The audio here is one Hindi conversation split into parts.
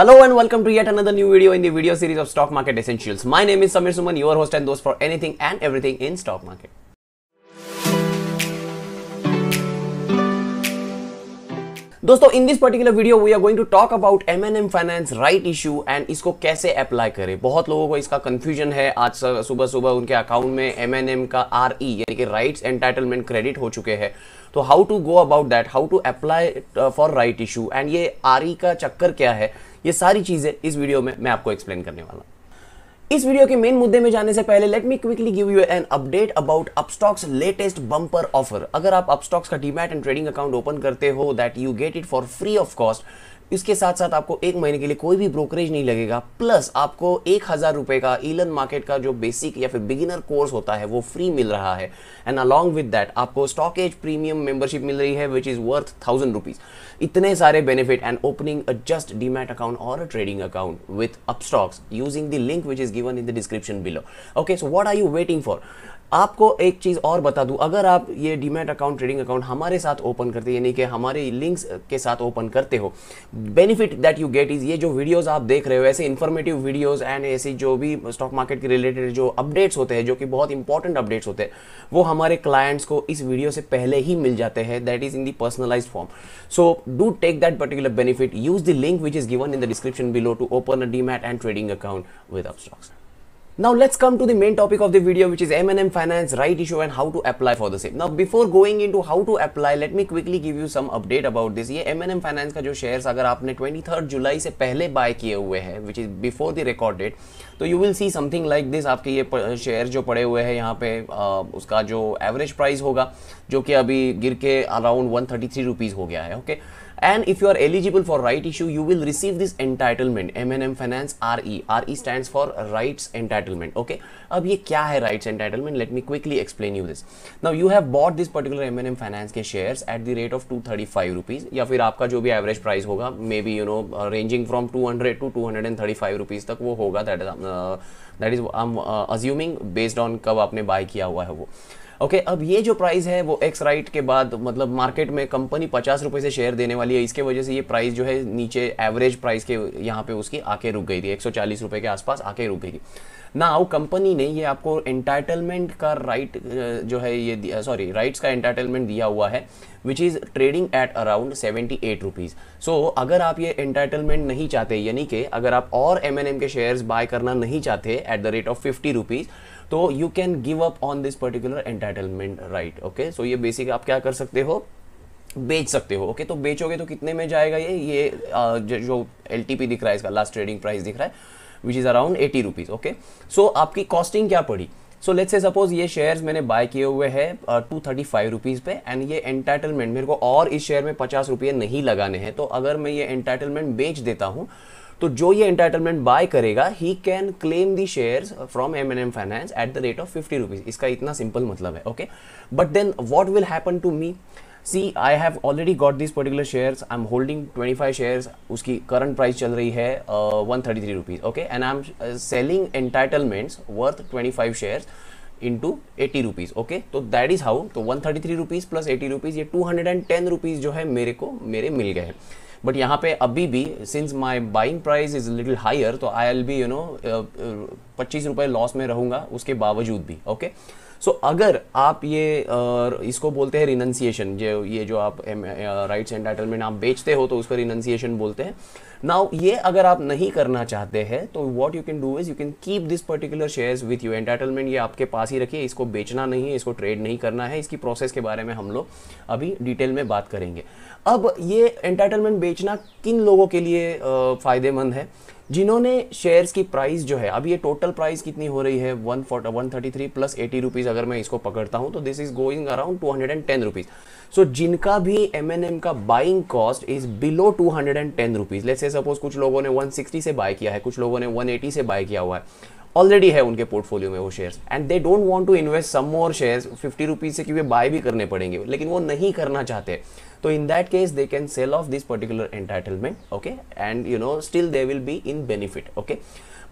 Hello and welcome to yet another new video in the video series of Stock Market Essentials. My name is Samir Suman, your host and those for anything and everything in stock market. दोस्तों in this particular video we are going to talk about M N M finance right issue and इसको कैसे अप्लाई करें बहुत लोगों को इसका कंफ्यूजन है आज सुबह सुबह उनके अकाउंट में एम एन एम का आर ई e, यानी कि राइट्स एंटाइटलमेंट क्रेडिट हो चुके हैं तो how to go about that how to apply for right issue and ये आर ई e का चक्कर क्या है ये सारी चीज़ें इस वीडियो में मैं आपको एक्सप्लेन करने वाला इस वीडियो के मेन मुद्दे में जाने से पहले let me quickly give you an update about Upstox latest bumper offer अगर आप अपस्टॉक्स का demat and trading account open करते हो that you get it for free of cost इसके साथ साथ आपको एक महीने के लिए कोई भी ब्रोकरेज नहीं लगेगा प्लस आपको एक हज़ार रुपये का ईलन मार्केट का जो बेसिक या फिर बिगिनर कोर्स होता है वो फ्री मिल रहा है एंड अलॉन्ग विद दैट आपको स्टॉक एज प्रीमियम मेंबरशिप मिल रही है which is worth thousand rupees इतने सारे benefit and opening a just demat account और a trading account with Upstox using the link which is given in the description below okay so what are you waiting for आपको एक चीज़ और बता दूं अगर आप ये डीमेट अकाउंट ट्रेडिंग अकाउंट हमारे साथ ओपन करते यानी कि हमारे लिंक्स के साथ ओपन करते हो benefit that you get is ये जो वीडियोस आप देख रहे हो ऐसे इन्फॉर्मेटिव वीडियोस एंड ऐसी जो भी स्टॉक मार्केट के रिलेटेड जो अपडेट्स होते हैं जो कि बहुत इंपॉर्टेंट अपडेट्स होते हैं वो हमारे क्लाइंट्स को इस वीडियो से पहले ही मिल जाते हैं that is in the personalise form so do take that particular benefit use the link which is given in the description below to open a demat and trading account with Upstox Now let's come to the main topic of the video which is M&M Finance right issue and how to apply for the same. Now before going into how to apply let me quickly give you some update about this. ये M&M Finance का जो shares अगर आपने 23 जुलाई से पहले buy किए हुए हैं which is before the record date तो you will see something like this आपके ये shares जो पड़े हुए हैं यहाँ पे उसका जो average price होगा जो कि अभी गिर के around 133 rupees हो गया है okay? and if you are eligible for right issue you will receive this entitlement M&M Finance RE RE stands for rights entitlement okay अब ये क्या है rights entitlement let me quickly explain you this now you have bought this particular M&M Finance के shares at the rate of 235 rupees या फिर आपका जो भी average price होगा maybe you know ranging from 200 to 235 rupees तक वो होगा that is that is I am assuming based on कब आपने बाय किया हुआ है वो ओके अब ये जो प्राइस है वो एक्स राइट के बाद मतलब मार्केट में कंपनी पचास रुपये से शेयर देने वाली है इसके वजह से ये प्राइस जो है नीचे एवरेज प्राइस के यहाँ पे उसकी आके रुक गई थी एक रुपए के आसपास आके रुक गई थी ना आओ कंपनी ने ये आपको एंटाइटलमेंट का राइट right, जो है ये सॉरी राइट्स का एंटाइटलमेंट दिया हुआ है which is trading at around seventy eight rupees so अगर आप ये एंटाइटलमेंट नहीं चाहते यानी कि अगर आप और एम के शेयर्स बाय करना नहीं चाहते at the rate of fifty rupees तो you can give up on this particular entitlement right okay so ये बेसिक आप क्या कर सकते हो बेच सकते हो ओके okay? तो बेचोगे तो कितने में जाएगा ये ये जो एल दिख रहा है इसका लास्ट ट्रेडिंग प्राइस दिख रहा है which is around eighty rupees okay so आपकी कॉस्टिंग क्या पड़ी सो लेट्स से सपोज ये शेयर्स मैंने बाय किए हुए हैं टू थर्टी फाइव रुपीज़ पे एंड ये एंटाइटलमेंट मेरे को और इस शेयर में पचास रुपये नहीं लगाने हैं तो अगर मैं ये एंटाइटलमेंट बेच देता हूँ तो जो ये इंटाइटलमेंट बाय करेगा he can claim the share from M N M finance at the rate of fifty rupees इसका इतना सिंपल मतलब है okay but then what will happen to me see I have already got this particular shares I am holding twenty five shares उसकी करंट प्राइस चल रही है one thirty three rupees okay and I am selling entitlements worth twenty five shares into eighty rupees okay तो दैट इज़ हाउ तो one thirty three rupees plus eighty rupees ये two hundred and ten rupees जो है मेरे को मेरे मिल गए हैं बट यहाँ पे अभी भी since my buying price is little higher तो I'll be you know पच्चीस रुपये लॉस में रहूँगा उसके बावजूद भी ओके okay? सो so, अगर आप ये इसको बोलते हैं रिनंसिएशन जो ये जो आप राइट्स एंटाइटलमेंट आप बेचते हो तो उसको रिनंसिएशन बोलते हैं नाउ ये अगर आप नहीं करना चाहते हैं तो what you can do is you can keep this particular shares with you entitlement ये आपके पास ही रखिए इसको बेचना नहीं है इसको ट्रेड नहीं करना है इसकी प्रोसेस के बारे में हम लोग अभी डिटेल में बात करेंगे अब ये एंटाइटलमेंट बेचना किन लोगों के लिए फ़ायदेमंद है जिन्होंने शेयर्स की प्राइस जो है अब ये टोटल प्राइस कितनी हो रही है one fort one thirty three plus eighty rupees अगर मैं इसको पकड़ता हूँ तो this is going around two hundred and ten rupees so जिनका भी एम एन एम का buying cost is below two hundred and ten rupees let say suppose कुछ लोगों ने वन सिक्सटी से बाय किया है कुछ लोगों ने वन एटी से बाय किया हुआ है ऑलरेडी है उनके पोर्टफोलियो में वो shares and they don't want to invest some more shares fifty rupees से क्योंकि बाय भी करने पड़ेंगे लेकिन वो नहीं करना चाहते तो in that case they can sell off this particular entitlement okay and you know still they will be in benefit okay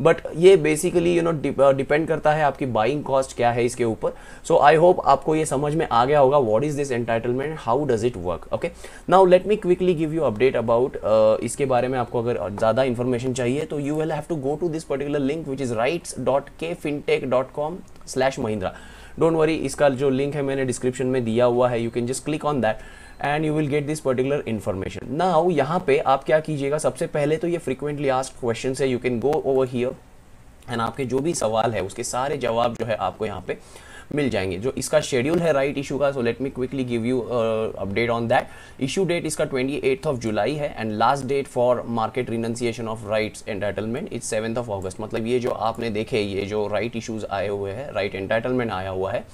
but ये बेसिकली यू नो डिपेंड करता है आपकी बाइंग कॉस्ट क्या है इसके ऊपर सो आई होप आपको ये समझ में आ गया होगा what is this entitlement how does it work okay now let me quickly give you update about इसके बारे में आपको अगर ज़्यादा इन्फॉर्मेशन चाहिए तो you will have to go to this particular link which is rights dot K fintech dot com slash Mahindra don't worry इसका जो लिंक है मैंने डिस्क्रिप्शन में दिया हुआ है you can just click on that and you will get this particular information ना हो यहाँ पे आप क्या कीजिएगा सबसे पहले तो ये फ्रिक्वेंटली आस्क क्वेश्चन है you can go over here and आपके जो भी सवाल है उसके सारे जवाब जो है आपको यहाँ पे मिल जाएंगे जो इसका शेड्यूल है राइट इशू का so let me quickly give you update on that issue date इसका ट्वेंटी एट्थ ऑफ जुलाई है and last date for market renunciation of rights entitlement is seventh of August मतलब ये जो आपने देखे ये जो राइट right इशूज़ आए हुए हैं राइट एंटाइटलमेंट आया हुआ है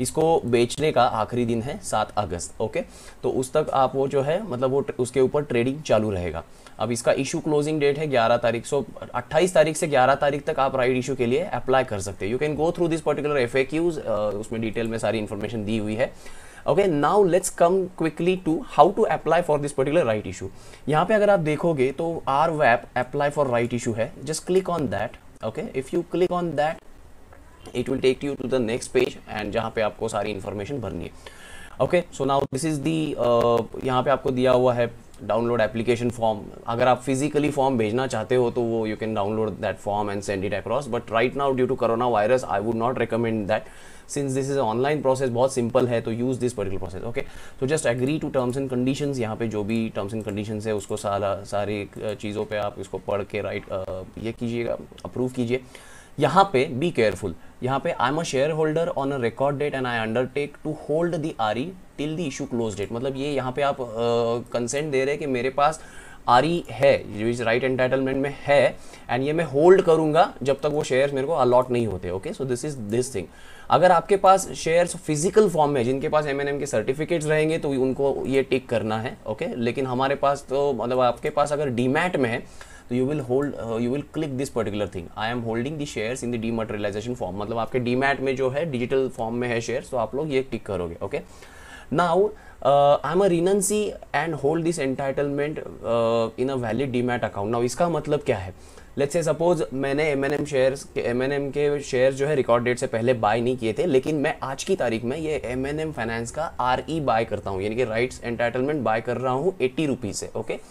इसको बेचने का आखिरी दिन है सात अगस्त ओके तो उस तक आप वो जो है मतलब वो उसके ऊपर ट्रेडिंग चालू रहेगा अब इसका इशू क्लोजिंग डेट है 11 तारीख सो 28 तारीख से 11 तारीख तक आप राइट इशू के लिए अप्लाई कर सकते हैं you can go through this particular F उसमें डिटेल में सारी इन्फॉर्मेशन दी हुई है okay now let's come quickly to how to apply for this particular right issue यहाँ पे अगर आप देखोगे तो आर वैप अप्लाई फॉर राइट इशू है just click on that okay if you click on that it will take you to the next page and जहाँ पे आपको सारी इन्फॉर्मेशन भरनी है okay so now this is the यहाँ पे आपको दिया हुआ है डाउनलोड एप्लीकेशन फॉर्म अगर आप फिजिकली फॉर्म भेजना चाहते हो तो वो you can download that form and send it across but right now due to corona virus I would not recommend that since this is online process बहुत सिंपल है तो use this particular process okay तो just agree to terms and condition यहाँ पे जो भी टर्म्स एंड कंडीशन है उसको सारा सारी uh, चीज़ों पर आप इसको पढ़ के राइट uh, ये कीजिएगा अप्रूव कीजिए यहाँ पे बी केयरफुल यहाँ पे I am a share holder on a record date and I undertake to hold the R E till the issue close date मतलब ये यहाँ पे आप कंसेंट uh, दे रहे हैं कि मेरे पास आर ई e है विच राइट एंटाइटलमेंट में है एंड ये मैं होल्ड करूंगा जब तक वो शेयर्स मेरे को अलॉट नहीं होते okay so this is this thing अगर आपके पास शेयर्स फिजिकल फॉर्म में जिनके पास एम एन एम के सर्टिफिकेट्स रहेंगे तो उनको ये टिक करना है ओके okay? लेकिन हमारे पास तो मतलब आपके पास अगर डीमैट में है तो you will hold you will click this particular thing I am holding the shares in the dematerialization form मतलब आपके डीमैट में जो है डिजिटल फॉर्म में है शेयर तो आप लोग ये टिक करोगे okay now I am a renouncee and hold this entitlement in a valid demat account now इसका मतलब क्या है लेट से सपोज मैंने M N M shares M N M के शेयर जो है रिकॉर्ड डेट से पहले बाय नहीं किए थे लेकिन मैं आज की तारीख में ये एम एन एम फाइनेंस का आर ई बाय करता हूँ यानी कि राइट्स एंटाइटलमेंट बाय कर रहा हूँ एट्टी रुपीज़ से ओके okay?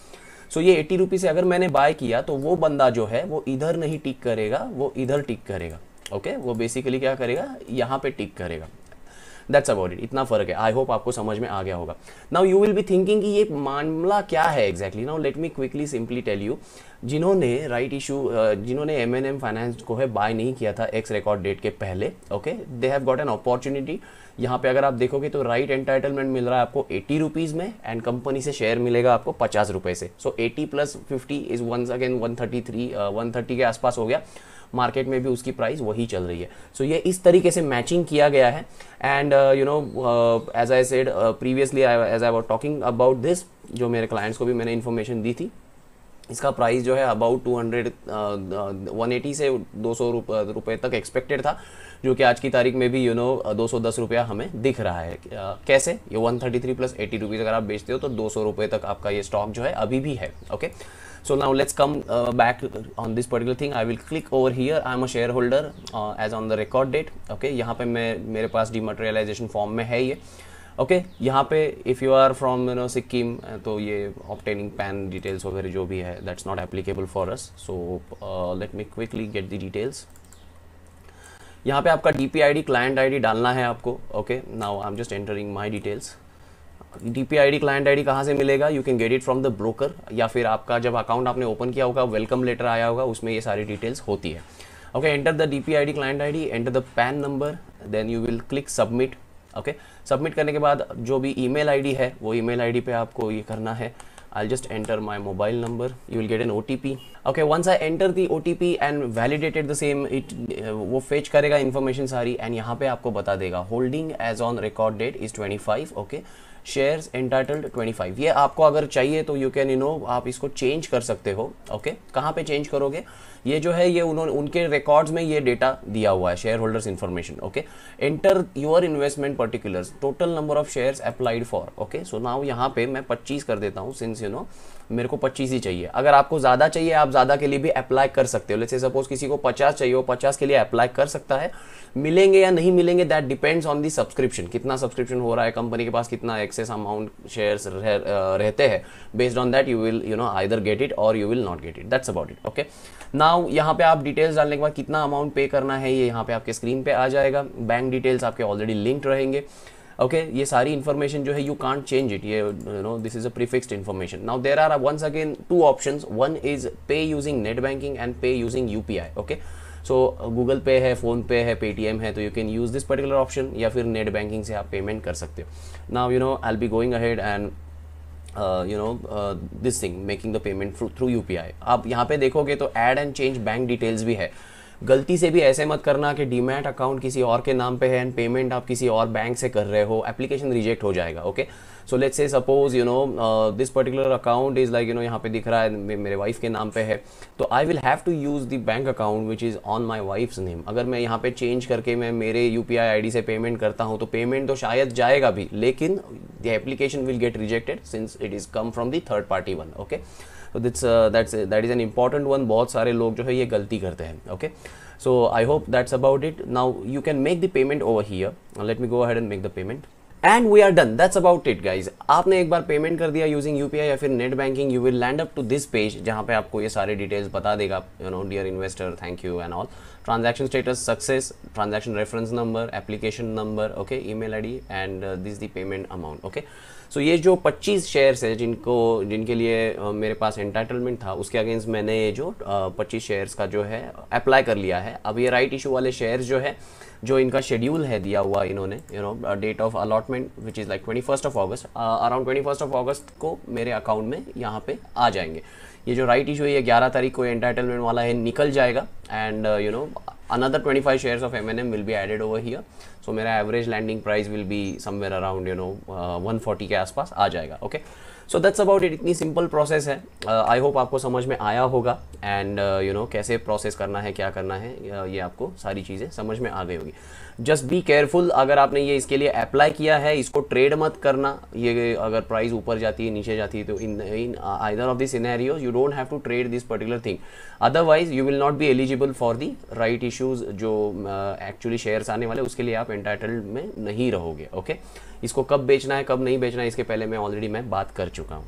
सो ये एट्टी रुपीज़ से अगर मैंने बाय किया तो वो बंदा जो है वो इधर नहीं टिक करेगा वो इधर टिक करेगा ओके okay? वो बेसिकली क्या करेगा यहाँ पे टिक करेगा दैट्स अबाउट इट इतना फर्क है आई होप आपको समझ में आ गया होगा now you will be thinking कि ये मामला क्या है exactly now let me quickly simply tell you जिन्होंने राइट इशू जिन्होंने एम एन एम फाइनेंस को है बाय नहीं किया था एक्स रिकॉर्ड डेट के पहले okay they have got an opportunity यहाँ पे अगर आप देखोगे तो राइट एंटाइटलमेंट मिल रहा है आपको एटी रुपीज़ में एंड कंपनी से शेयर मिलेगा आपको पचास रुपये से so eighty plus fifty is once again one thirty three one thirty के आसपास हो गया मार्केट में भी उसकी प्राइस वही चल रही है सो so, ये इस तरीके से मैचिंग किया गया है and you know as I said previously as I was talking about this जो मेरे क्लाइंट्स को भी मैंने इन्फॉर्मेशन दी थी इसका प्राइस जो है अबाउट 200 180 से 200 रुपये uh, तक एक्सपेक्टेड था जो कि आज की तारीख में भी यू नो uh, दो सौ दस रुपया हमें दिख रहा है uh, कैसे ये 133 प्लस एटी रुपीज़ अगर आप बेचते हो तो दो सौ रुपये तक आपका ये स्टॉक जो है अभी भी है okay okay? so now let's come uh, back on this particular thing i will click over here i am a shareholder uh, as on the record date okay यहाँ पे मैं मेरे पास dematerialization फॉर्म में है ये ओके okay, यहाँ पे if you are from you know Sikkim तो ये ऑप्टेनिंग पैन डिटेल्स वगैरह जो भी है that's not applicable for us so let me quickly get the details यहाँ पे आपका D P I D client I D डालना है आपको okay now I am just entering my details D P I D client I D कहाँ से मिलेगा you can get it from the broker या फिर आपका जब अकाउंट आपने ओपन किया होगा वेलकम लेटर आया होगा उसमें ये सारी डिटेल्स होती है okay enter the D P I D client I D enter the PAN number then you will click submit okay submit करने के बाद जो भी ई मेल आई डी है वो ई मेल आई डी पर आपको ये करना है I'll just enter my mobile number. You will get an OTP. Okay, once I enter the OTP and validated the same, it uh, वो fetch करेगा information सारी and यहाँ पे आपको बता देगा holding as on record date is 25. Okay, shares entitled 25 ये आपको अगर चाहिए तो यू कैन यू नो आप इसको चेंज कर सकते हो ओके okay? कहाँ पे चेंज करोगे ये जो है ये उन्होंने उनके रिकॉर्ड्स में ये डेटा दिया हुआ है share holders information okay enter your investment particulars total number of shares applied for okay so now यहाँ पे मैं पच्चीस कर देता हूँ सिंस यू नो मेरे को पच्चीस ही चाहिए अगर आपको ज़्यादा चाहिए आप ज़्यादा के लिए भी अप्लाई कर सकते हो जैसे सपोज किसी को पचास चाहिए वो पचास के लिए अप्लाई कर सकता है मिलेंगे या नहीं मिलेंगे that depends on the subscription कितना सब्सक्रिप्शन हो रहा है कंपनी के पास कितना एक्स एक्सेस अमाउंट शेयर्स रहते हैं based on that you will you know either get it और you will not get it that's about it okay now यहाँ पे आप डिटेल्स डालने के बाद कितना अमाउंट पे करना है ये यहाँ पे आपके स्क्रीन पे आ जाएगा बैंक डिटेल्स आपके ऑलरेडी लिंक्ड रहेंगे ओके okay, ये सारी इन्फॉर्मेशन जो है यू कांट चेंज इट ये you know this is a prefixed information now there are once again two options one is pay using net banking and pay using UPI okay so Google Pay है फ़ोनपे है पेटीएम है तो you can use this particular option या फिर नेट बैंकिंग से आप पेमेंट कर सकते हो now you know I be going ahead and you know this thing making the payment through U P I आप यहाँ पे देखोगे तो add and change bank details भी है गलती से भी ऐसे मत करना कि डीमैट अकाउंट किसी और के नाम पे है एंड पेमेंट आप किसी और बैंक से कर रहे हो एप्लीकेशन रिजेक्ट हो जाएगा okay so let's say suppose you know this particular account is like you know यहाँ पे दिख रहा है मेरे वाइफ के नाम पे है तो I will have to use the bank account which is on my wife's name अगर मैं यहाँ पे चेंज करके मैं मेरे U P I I D से पेमेंट करता हूँ तो पेमेंट तो शायद जाएगा भी लेकिन the application will get rejected since it is come from the third party one okay तो दिट्स that's that is an important one बहुत सारे लोग जो है ये गलती करते हैं okay so I hope that's about it now you can make the payment over here let me go ahead and make the payment and we are done that's about it guys आपने एक बार पेमेंट कर दिया यूजिंग यू पी आई या फिर net banking you will land up to this page जहाँ पे आपको ये सारे डिटेल्स बता देगा you know dear investor thank you and all transaction status success transaction reference number application number okay email I D and this the payment amount okay so so, ये जो 25 शेयर्स है जिनको जिनके लिए मेरे पास एंटाइटलमेंट था उसके अगेंस्ट मैंने ये जो पच्चीस शेयर्स का जो है अप्लाई कर लिया है अब ये राइट इशू वाले शेयर्स जो है जो इनका शेड्यूल है दिया हुआ इन्होंने you know date of allotment which is like twenty first of August around twenty first of August को मेरे अकाउंट में यहाँ पे आ जाएंगे ये जो राइट इशू है ये ग्यारह तारीख को एंटाइटलमेंट वाला है निकल जाएगा and you know another 25 shares of mnm will be added over here. So मेरा average landing price will be somewhere around you know uh, 140 के आसपास आ जाएगा okay so that's about it इतनी सिंपल प्रोसेस है आई uh, होप आपको समझ में आया होगा एंड यू नो कैसे प्रोसेस करना है क्या करना है uh, ये आपको सारी चीज़ें समझ में आ गई होगी जस्ट बी केयरफुल अगर आपने ये इसके लिए अप्लाई किया है इसको ट्रेड मत करना ये अगर प्राइस ऊपर जाती है नीचे जाती है तो in in either of this scenario you don't have to trade this particular thing otherwise you will not be eligible for the right issues जो एक्चुअली uh, शेयर्स आने वाले उसके लिए आप एंटाइटल्ड में नहीं रहोगे ओके okay? इसको कब बेचना है कब नहीं बेचना है इसके पहले मैं ऑलरेडी मैं बात कर चुका हूँ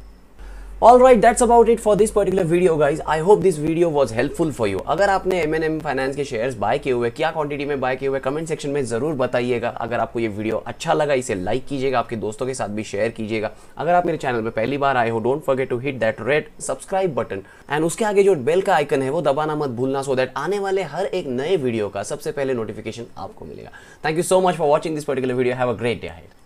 all right that's about it for this particular video guys I hope this video was helpful for you अगर आपने एम एन एम फाइनेंस के शेयर बाय किए हुए क्या क्वांटिटी में बाय किए हुए कमेंट सेक्शन में जरूर बताइएगा अगर आपको ये वीडियो अच्छा लगा इसे लाइक कीजिएगा आपके दोस्तों के साथ भी शेयर कीजिएगा अगर आप मेरे चैनल पर पहली बार आए हो don't forget to hit that red subscribe button and उसके आगे जो बेल का आइकन है वो दबाना मत भूलना सो दैट आने वाले हर एक नए वीडियो का सबसे पहले नोटिफिकेशन आपको मिलेगा thank you so much for watching this particular video have a great day